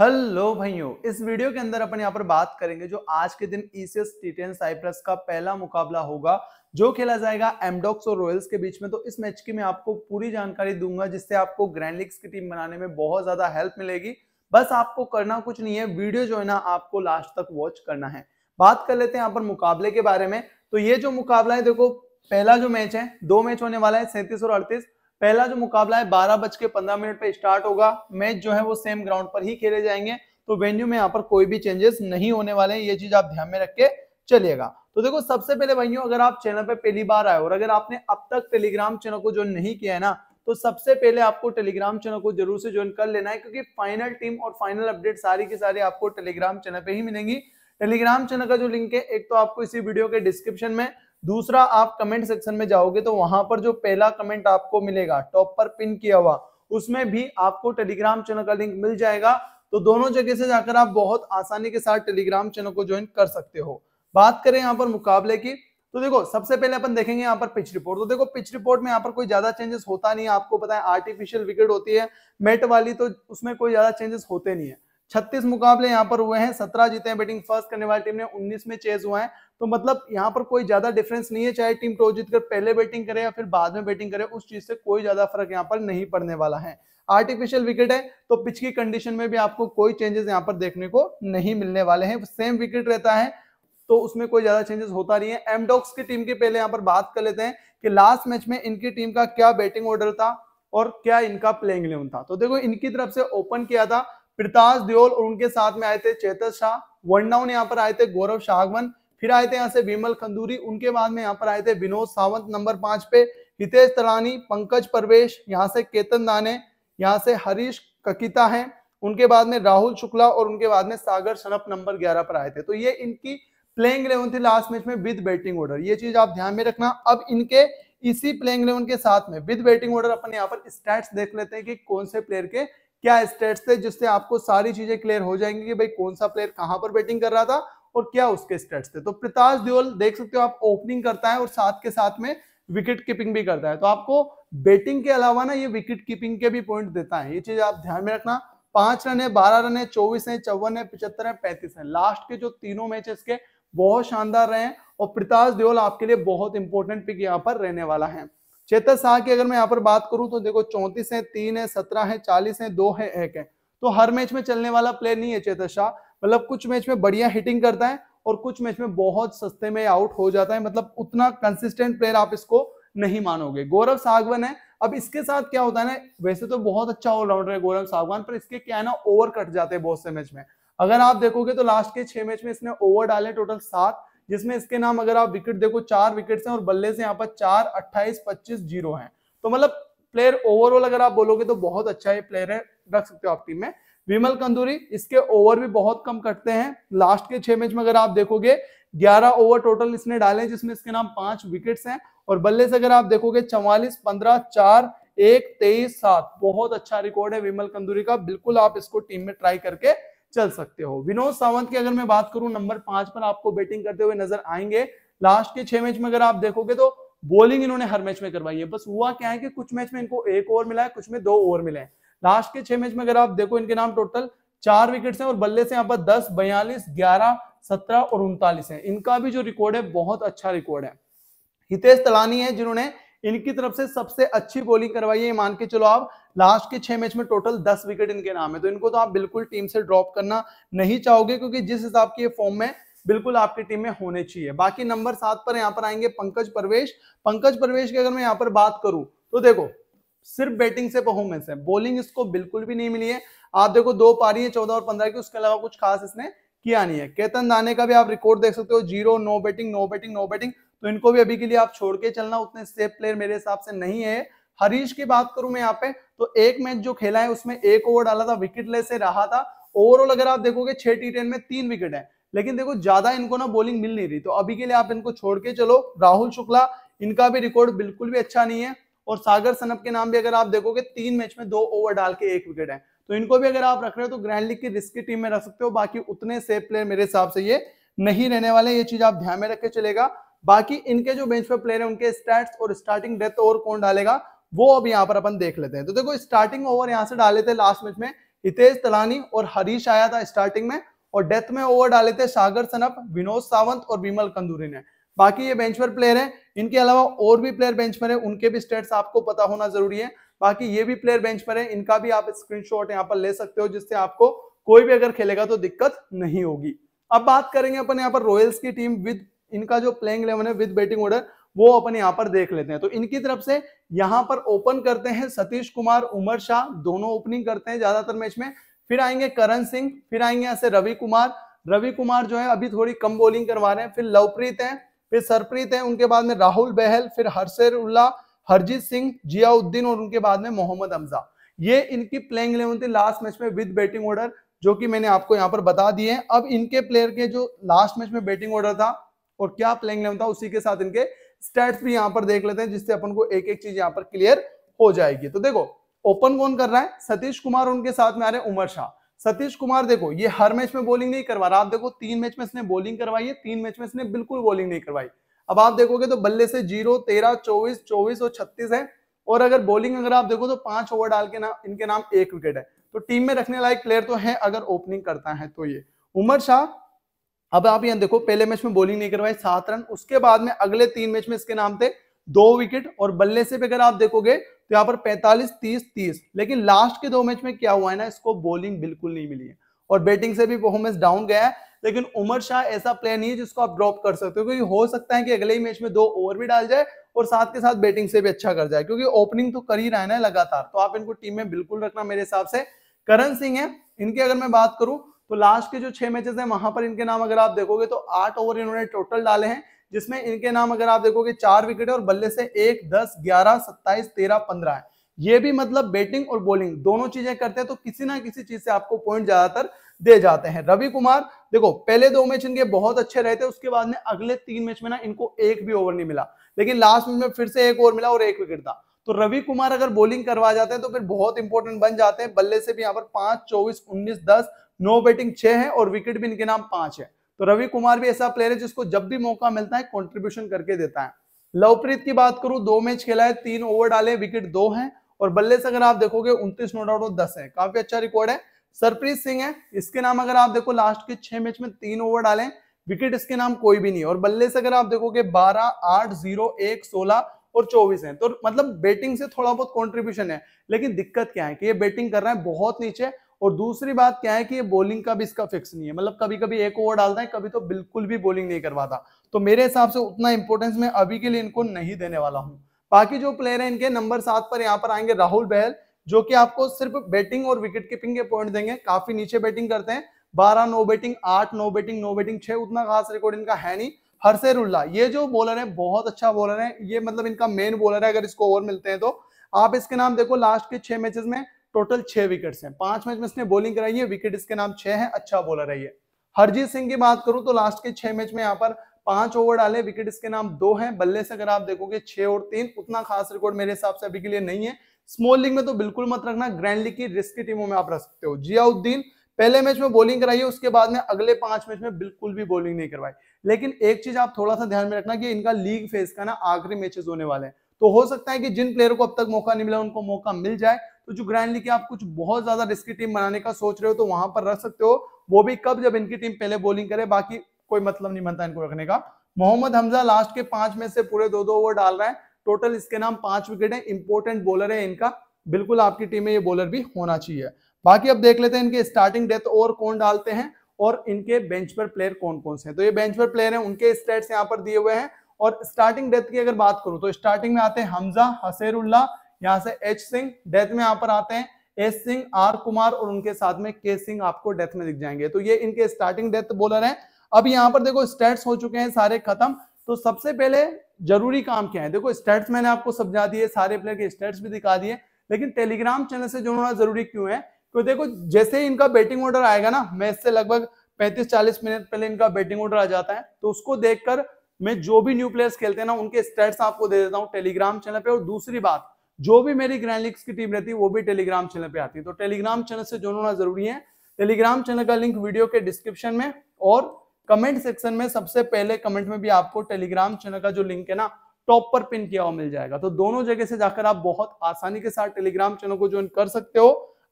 hello भाइयों इस video के अंदर अपन यहाँ पर बात करेंगे जो आज के दिन ईसीएस टी साइप्रस का पहला मुकाबला होगा जो खेला जाएगा एमडॉक्स और रॉयल्स के बीच में तो इस मैच की मैं आपको पूरी जानकारी दूंगा जिससे आपको ग्रैंड लीग्स की टीम बनाने में बहुत ज्यादा हेल्प मिलेगी बस आपको करना कुछ नहीं है वीडियो जो है ना आपको लास्ट तक वॉच करना है बात कर लेते हैं यहाँ पर मुकाबले के बारे में तो ये जो मुकाबला है देखो पहला जो मैच है दो मैच होने वाला है सैंतीस और अड़तीस पहला जो मुकाबला है बारह बज के पंद्रह मिनट पर स्टार्ट होगा मैच जो है वो सेम ग्राउंड पर ही खेले जाएंगे तो वेन्यू में यहाँ पर कोई भी चेंजेस नहीं होने वाले हैं ये चीज आप ध्यान में रख के चलिएगा तो देखो सबसे पहले भाइयों अगर आप चैनल पर पहली बार आए और अगर आपने अब तक टेलीग्राम चैनल को ज्वाइन नहीं किया है ना तो सबसे पहले आपको टेलीग्राम चैनल को जरूर से ज्वाइन कर लेना है क्योंकि फाइनल टीम और फाइनल अपडेट सारी की सारी आपको टेलीग्राम चैनल पे ही मिलेंगी टेलीग्राम चैनल का जो लिंक है एक तो आपको इसी वीडियो के डिस्क्रिप्शन में दूसरा आप कमेंट सेक्शन में जाओगे तो वहां पर जो पहला कमेंट आपको मिलेगा टॉप पर पिन किया हुआ उसमें भी आपको टेलीग्राम चैनल का लिंक मिल जाएगा तो दोनों जगह से जाकर आप बहुत आसानी के साथ टेलीग्राम चैनल को ज्वाइन कर सकते हो बात करें यहाँ पर मुकाबले की तो देखो सबसे पहले अपन देखेंगे यहाँ पर पिच रिपोर्ट तो देखो पिच रिपोर्ट में यहाँ पर कोई ज्यादा चेंजेस होता नहीं है आपको पता है आर्टिफिशियल विकेट होती है मेट वाली तो उसमें कोई ज्यादा चेंजेस होते नहीं है छत्तीस मुकाबले यहाँ पर हुए हैं सत्रह जीते हैं बैटिंग फर्स्ट करने वाली टीम ने उन्नीस में चेज हुआ है तो मतलब यहाँ पर कोई ज्यादा डिफरेंस नहीं है चाहे टीम टॉस जीतकर पहले बैटिंग करे या फिर बाद में बैटिंग करे उस चीज से कोई ज्यादा फर्क यहाँ पर नहीं पड़ने वाला है आर्टिफिशियल विकेट है तो पिच की कंडीशन में भी आपको कोई चेंजेस यहाँ पर देखने को नहीं मिलने वाले हैं सेम विकेट रहता है तो उसमें कोई ज्यादा चेंजेस होता नहीं है एमडॉक्स की टीम की पहले यहाँ पर बात कर लेते हैं कि लास्ट मैच में इनकी टीम का क्या बैटिंग ऑर्डर था और क्या इनका प्लेइंग इलेवन था तो देखो इनकी तरफ से ओपन किया था प्रताश देओल और उनके साथ में आए थे चेतन शाह वन डाउन यहाँ पर आए थे गौरव शाहवन फिर आए थे यहाँ से विमल खंदूरी उनके बाद में यहाँ पर आए थे विनोद सावंत नंबर पांच पे हितेश तलानी पंकज परवेश यहाँ से केतन दाने यहाँ से हरीश ककिता है उनके बाद में राहुल शुक्ला और उनके बाद में सागर शनप नंबर ग्यारह पर आए थे तो ये इनकी प्लेइंग इलेवन थी लास्ट मैच में विद बैटिंग ऑर्डर ये चीज आप ध्यान में रखना अब इनके इसी प्लेइंग इलेवन के साथ में विद बैटिंग ऑर्डर अपन यहाँ पर स्टैट्स देख लेते हैं कि कौन से प्लेयर के क्या स्टेट्स थे जिससे आपको सारी चीजें क्लियर हो जाएंगी कि भाई कौन सा प्लेयर कहां पर बैटिंग कर रहा था और क्या उसके स्टेट्स थे तो प्रताश दियोल देख सकते हो आप ओपनिंग करता है और साथ के साथ में विकेट कीपिंग भी करता है तो आपको बैटिंग के अलावा ना ये विकेट कीपिंग के भी पॉइंट देता है ये चीज आप ध्यान में रखना पांच रन है बारह रन है चौबीस है चौवन है पिछहत्तर है पैंतीस है लास्ट के जो तीनों मैच के बहुत शानदार रहे हैं और प्रताश देओल आपके लिए बहुत इंपॉर्टेंट पिक यहाँ पर रहने वाला है चेतन शाह की अगर मैं यहाँ पर बात करूं तो देखो चौंतीस है तीन है सत्रह है चालीस है दो है एक है तो हर मैच में चलने वाला प्लेयर नहीं है चेतन शाह मतलब कुछ मैच में बढ़िया हिटिंग करता है और कुछ मैच में बहुत सस्ते में आउट हो जाता है मतलब उतना कंसिस्टेंट प्लेयर आप इसको नहीं मानोगे गौरव सागवन है अब इसके साथ क्या होता है ना वैसे तो बहुत अच्छा ऑलराउंडर है गौरव सागवान पर इसके क्या है ना ओवर कट जाते हैं बहुत से मैच में अगर आप देखोगे तो लास्ट के छह मैच में इसने ओवर डाले टोटल सात जिसमें इसके नाम अगर आप विकेट देखो चार विकेट हैं और बल्ले से यहाँ पर चार अट्ठाईस पच्चीस जीरो है तो मतलब प्लेयर ओवरऑल अगर आप बोलोगे तो बहुत अच्छा ये प्लेयर है रख सकते हो आप टीम में विमल कंदूरी इसके ओवर भी बहुत कम कटते हैं लास्ट के छह मैच में अगर आप देखोगे 11 ओवर टोटल इसने डाले जिसमें इसके नाम पांच विकेट्स हैं और बल्ले से अगर आप देखोगे चवालीस पंद्रह चार एक तेईस सात बहुत अच्छा रिकॉर्ड है विमल कंदूरी का बिल्कुल आप इसको टीम में ट्राई करके चल सकते हो विनोद सावंत की अगर मैं बात करूं नंबर पांच पर आपको बैटिंग करते हुए नजर आएंगे लास्ट के छह मैच में अगर आप देखोगे तो बॉलिंग इन्होंने हर मैच में करवाई है बस हुआ क्या है कि कुछ मैच में इनको एक ओवर मिला है कुछ में दो ओवर मिले हैं लास्ट के छह मैच में अगर आप देखो इनके नाम टोटल चार विकेट हैं और बल्ले से यहाँ पर दस बयालीस ग्यारह सत्रह और उनतालीस है इनका भी जो रिकॉर्ड है बहुत अच्छा रिकॉर्ड है हितेश तलानी है जिन्होंने इनकी तरफ से सबसे अच्छी बॉलिंग करवाई है मान के चलो आप लास्ट के छह मैच में टोटल दस विकेट इनके नाम है तो इनको तो आप बिल्कुल टीम से ड्रॉप करना नहीं चाहोगे क्योंकि जिस हिसाब की फॉर्म में बिल्कुल आपकी टीम में होने चाहिए बाकी नंबर सात पर यहाँ पर आएंगे पंकज परवेश पंकज परवेश की अगर मैं यहाँ पर बात करूं तो देखो सिर्फ बैटिंग से परफॉर्मेंस है बॉलिंग इसको बिल्कुल भी नहीं मिली है आप देखो दो पारी है चौदह और पंद्रह की उसके अलावा कुछ खास इसने किया नहीं है केतन दाने का भी आप रिकॉर्ड देख सकते हो zero no batting no batting no batting तो इनको भी अभी के लिए आप छोड़ के चलना उतने सेफ प्लेयर मेरे हिसाब से नहीं है हरीश की बात करूं मैं यहाँ पे तो एक मैच जो खेला है उसमें एक ओवर डाला था विकेट ले से रहा था ओवरऑल अगर आप देखोगे छह टी टेन में तीन विकेट है लेकिन देखो ज्यादा इनको ना बॉलिंग मिल नहीं रही तो अभी के लिए आप इनको छोड़ के चलो राहुल शुक्ला इनका भी रिकॉर्ड बिल्कुल भी अच्छा नहीं है और सागर सनप के नाम भी अगर आप देखोगे तीन मैच में दो ओवर डाल के एक विकेट है तो इनको भी अगर आप रख रहे हो तो ग्रैंड लीग की रिस्की टीम में रख सकते हो बाकी उतने सेफ प्लेयर मेरे हिसाब से ये नहीं रहने वाले ये चीज आप ध्यान में रख के चलेगा बाकी इनके जो बेंच पे प्लेयर है उनके स्टैट्स और स्टार्टिंग डेथ ओवर कौन डालेगा वो अब यहाँ पर अपन देख लेते हैं तो देखो स्टार्टिंग ओवर यहाँ से डाले थे लास्ट मैच में हितेश तलानी और हरीश आया था स्टार्टिंग में और डेथ में ओवर डाले थे सागर सनप विनोद सावंत और विमल कंदूरी ने बाकी ये बेंच पर प्लेयर है इनके अलावा और भी प्लेयर बेंच पर है उनके भी स्टेट्स आपको पता होना जरूरी है बाकी ये भी प्लेयर बेंच पर है इनका भी आप स्क्रीनशॉट यहाँ पर ले सकते हो जिससे आपको कोई भी अगर खेलेगा तो दिक्कत नहीं होगी अब बात करेंगे अपन यहाँ पर रॉयल्स की टीम विद इनका जो प्लेइंग इलेवन है विद बैटिंग ऑर्डर वो अपन यहाँ पर देख लेते हैं तो इनकी तरफ से यहाँ पर ओपन करते हैं सतीश कुमार उमर शाह दोनों ओपनिंग करते हैं ज्यादातर मैच में फिर आएंगे करण सिंह फिर आएंगे ऐसे से रवि कुमार रवि कुमार जो है अभी थोड़ी कम बॉलिंग करवा रहे हैं फिर लवप्रीत है फिर सरप्रीत है उनके बाद में राहुल बहल फिर हरसेर उल्ला हरजीत सिंह जियाउद्दीन और उनके बाद में मोहम्मद अमजा ये इनकी प्लेइंग इलेवन थी लास्ट मैच में विद बैटिंग ऑर्डर जो कि मैंने आपको यहाँ पर बता दिए अब इनके प्लेयर के जो लास्ट मैच में बैटिंग ऑर्डर था और क्या प्लेइंग इलेवन था उसी के साथ इनके स्टैट्स भी यहाँ पर देख लेते हैं जिससे अपन को एक एक चीज यहाँ पर क्लियर हो जाएगी तो देखो ओपन कौन कर रहा है सतीश कुमार उनके साथ में आ रहे हैं उमर शाह सतीश कुमार देखो ये हर मैच में बॉलिंग नहीं करवा रहा आप देखो तीन मैच में इसने बॉलिंग करवाई है तीन मैच में इसने बिल्कुल बॉलिंग नहीं करवाई अब आप देखोगे तो बल्ले से जीरो तेरह चौबीस चौबीस और छत्तीस है और अगर बॉलिंग अगर आप देखो तो पांच ओवर डाल के नाम इनके नाम एक विकेट है तो टीम में रखने लायक प्लेयर तो है अगर ओपनिंग करता है तो ये उमर शाह अब आप यहाँ देखो पहले मैच में बॉलिंग नहीं करवाई सात रन उसके बाद में अगले तीन मैच में इसके नाम थे दो विकेट और बल्ले से भी अगर आप देखोगे तो यहाँ पर 45, 30, 30 लेकिन लास्ट के दो मैच में क्या हुआ है ना इसको बॉलिंग बिल्कुल नहीं मिली है और बैटिंग से भी परफॉर्मेंस डाउन गया है लेकिन उमर शाह ऐसा प्लेयर नहीं है जिसको आप ड्रॉप कर सकते हो क्योंकि हो सकता है कि अगले ही मैच में दो ओवर भी डाल जाए और साथ के साथ बैटिंग से भी अच्छा कर जाए क्योंकि ओपनिंग तो कर ही रहा है ना लगातार तो आप इनको टीम में बिल्कुल रखना मेरे हिसाब से करण सिंह है इनकी अगर मैं बात करूं तो लास्ट के जो छह मैचेस हैं वहां पर इनके नाम अगर आप देखोगे तो आठ ओवर इन्होंने टोटल डाले हैं जिसमें इनके नाम अगर आप देखोगे चार विकेट और बल्ले से एक दस ग्यारह सत्ताईस तेरह पंद्रह है ये भी मतलब बैटिंग और बॉलिंग दोनों चीजें करते हैं तो किसी ना किसी चीज से आपको पॉइंट ज्यादातर दे जाते हैं रवि कुमार देखो पहले दो मैच इनके बहुत अच्छे रहे थे उसके बाद में अगले तीन मैच में ना इनको एक भी ओवर नहीं मिला लेकिन लास्ट मैच में फिर से एक ओवर मिला और एक विकेट था तो रवि कुमार अगर बॉलिंग करवा जाते हैं तो फिर बहुत इंपॉर्टेंट बन जाते हैं बल्ले से भी यहाँ पर पांच चौबीस उन्नीस दस नो बैटिंग छह है और विकेट भी इनके नाम पांच है तो रवि कुमार भी ऐसा प्लेयर है जिसको जब भी मौका मिलता है कॉन्ट्रीब्यूशन करके देता है लवप्रीत की बात करूं दो मैच खेला है तीन ओवर डाले विकेट दो है और बल्ले से अगर आप देखोगे उन्तीस नोट आउट और दस है काफी अच्छा रिकॉर्ड है सरप्रीत सिंह है इसके नाम अगर आप देखो लास्ट के छह मैच में तीन ओवर डाले विकेट इसके नाम कोई भी नहीं और बल्ले से अगर आप देखोगे बारह आठ जीरो एक सोलह और 24 हैं तो मतलब बैटिंग से थोड़ा बहुत कंट्रीब्यूशन है लेकिन दिक्कत क्या है कि ये बैटिंग कर रहा है बहुत नीचे और दूसरी बात क्या है कि ये बॉलिंग का भी इसका फिक्स नहीं है मतलब कभी कभी एक ओवर डालता है कभी तो बिल्कुल भी बॉलिंग नहीं करवाता तो मेरे हिसाब से उतना इंपॉर्टेंस मैं अभी के लिए इनको नहीं देने वाला हूँ बाकी जो प्लेयर है इनके नंबर सात पर यहाँ पर आएंगे राहुल बहल जो कि आपको सिर्फ बैटिंग और विकेट कीपिंग के पॉइंट देंगे काफी नीचे बैटिंग करते हैं बारह नो बैटिंग आठ नो बैटिंग नो बैटिंग छह उतना खास रिकॉर्ड इनका है नहीं उल्ला ये जो बॉलर है बहुत अच्छा बॉलर है ये मतलब इनका मेन बॉलर है अगर इसको ओवर मिलते हैं तो आप इसके नाम देखो लास्ट के छह मैचेस में टोटल छह विकेट्स हैं पांच मैच में इसने बॉलिंग कराई है विकेट इसके नाम छह अच्छा है अच्छा बॉलर है ये हरजीत सिंह की बात करूं तो लास्ट के छह मैच में यहाँ पर पांच ओवर डाले विकेट इसके नाम दो हैं बल्ले से अगर आप देखोगे छह और तीन उतना खास रिकॉर्ड मेरे हिसाब से अभी के लिए नहीं है स्मॉल लीग में तो बिल्कुल मत रखना ग्रैंड लीग की रिस्की टीमों में आप रख सकते हो जियाउद्दीन पहले मैच में बॉलिंग कराई है उसके बाद में अगले पांच मैच में बिल्कुल भी बॉलिंग नहीं करवाई लेकिन एक चीज आप थोड़ा सा ध्यान में रखना कि इनका लीग फेज का ना आखिरी मैचेस होने वाले हैं तो हो सकता है कि जिन प्लेयर को अब तक मौका नहीं मिला उनको मौका मिल जाए तो जो ग्रैंड लीग आप कुछ बहुत ज्यादा रिस्की टीम बनाने का सोच रहे हो तो वहां पर रख सकते हो वो भी कब जब इनकी टीम पहले बॉलिंग करे बाकी कोई मतलब नहीं बनता इनको रखने का मोहम्मद हमजा लास्ट के पांच में से पूरे दो दो ओवर डाल रहा है टोटल इसके नाम पांच विकेट है इंपोर्टेंट बॉलर है इनका बिल्कुल आपकी टीम में ये बॉलर भी होना चाहिए बाकी अब देख लेते हैं इनके स्टार्टिंग डेथ ओवर कौन डालते हैं और इनके बेंच पर प्लेयर कौन कौन से हैं तो ये बेंच पर प्लेयर हैं उनके स्टेट्स यहाँ पर दिए हुए हैं और स्टार्टिंग डेथ की अगर बात करूं तो स्टार्टिंग में आते हैं हमजा हसेरुल्ला यहाँ से एच सिंह डेथ में यहाँ पर आते हैं एस सिंह आर कुमार और उनके साथ में के सिंह आपको डेथ में दिख जाएंगे तो ये इनके स्टार्टिंग डेथ बोलर हैं अब यहाँ पर देखो स्टेट्स हो चुके हैं सारे खत्म तो सबसे पहले जरूरी काम क्या है देखो स्टेट्स मैंने आपको समझा दिए सारे प्लेयर के स्टेट्स भी दिखा दिए लेकिन टेलीग्राम चैनल से जुड़ना जरूरी क्यों है तो देखो जैसे ही इनका बैटिंग ऑर्डर आएगा ना मैच से लगभग 35-40 मिनट पहले इनका बैटिंग ऑर्डर आ जाता है तो उसको देखकर मैं जो भी न्यू प्लेयर्स खेलते हैं ना उनके स्टेट्स आपको दे देता हूँ टेलीग्राम चैनल पे और दूसरी बात जो भी मेरी ग्रैंडलिक्स की टीम रहती है वो भी टेलीग्राम चैनल पे आती है तो टेलीग्राम चैनल से जुड़ना होना जरूरी है टेलीग्राम चैनल का लिंक वीडियो के डिस्क्रिप्शन में और कमेंट सेक्शन में सबसे पहले कमेंट में भी आपको टेलीग्राम चैनल का जो लिंक है ना टॉप पर पिन किया हुआ मिल जाएगा तो दोनों जगह से जाकर आप बहुत आसानी के साथ टेलीग्राम चैनल को ज्वाइन कर सकते हो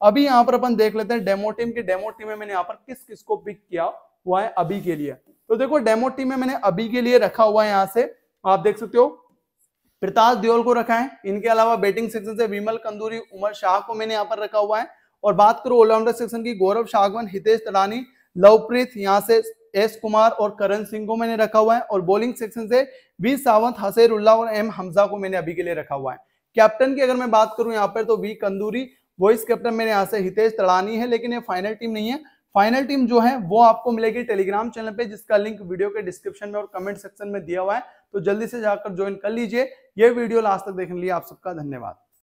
अभी यहाँ पर अपन देख लेते हैं डेमो टीम की डेमो टीम में मैंने यहाँ पर किस किस को पिक किया हुआ है अभी के लिए तो देखो डेमो टीम में मैंने अभी के लिए रखा हुआ है यहाँ से आप देख सकते हो प्रताश देओल को रखा है इनके अलावा बैटिंग सेक्शन से विमल कंदूरी उमर शाह को मैंने यहाँ पर रखा हुआ है और बात करो ऑलराउंडर सेक्शन की गौरव शागवन हितेश तड़ानी लवप्रीत यहाँ से एस कुमार और करण सिंह को मैंने रखा हुआ है और बॉलिंग सेक्शन से वी सावंत हसेर उल्लाह और एम हमजा को मैंने अभी के लिए रखा हुआ है कैप्टन की अगर मैं बात करूं यहाँ पर तो वी कंदूरी वॉइस कैप्टन मैंने यहाँ से हितेश तड़ानी है लेकिन ये फाइनल टीम नहीं है फाइनल टीम जो है वो आपको मिलेगी टेलीग्राम चैनल पे जिसका लिंक वीडियो के डिस्क्रिप्शन में और कमेंट सेक्शन में दिया हुआ है तो जल्दी से जाकर ज्वाइन कर लीजिए ये वीडियो लास्ट तक देखने लिए आप सबका धन्यवाद